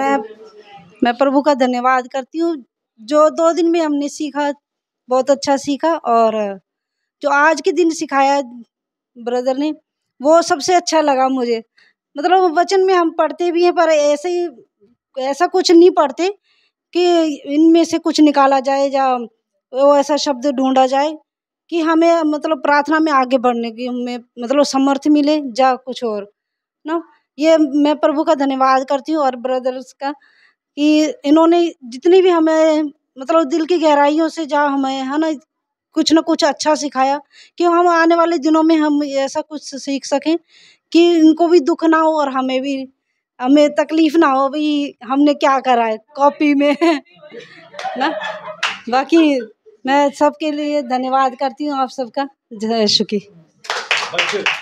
मैं मैं प्रभु का धन्यवाद करती हूँ जो दो दिन में हमने सीखा बहुत अच्छा सीखा और जो आज के दिन सिखाया ब्रदर ने वो सबसे अच्छा लगा मुझे मतलब वचन में हम पढ़ते भी हैं पर ऐसे ही ऐसा कुछ नहीं पढ़ते कि इनमें से कुछ निकाला जाए या वो ऐसा शब्द ढूंढा जाए कि हमें मतलब प्रार्थना में आगे बढ़ने की हमें मतलब समर्थ मिले या कुछ और ना ये मैं प्रभु का धन्यवाद करती हूँ और ब्रदर्स का कि इन्होंने जितनी भी हमें मतलब दिल की गहराइयों से जहाँ हमें है ना कुछ ना कुछ अच्छा सिखाया कि हम आने वाले दिनों में हम ऐसा कुछ सीख सकें कि इनको भी दुख ना हो और हमें भी हमें तकलीफ ना हो भाई हमने क्या करा है कॉपी में ना बाकी मैं सबके लिए धन्यवाद करती हूँ आप सबका जय शुक्र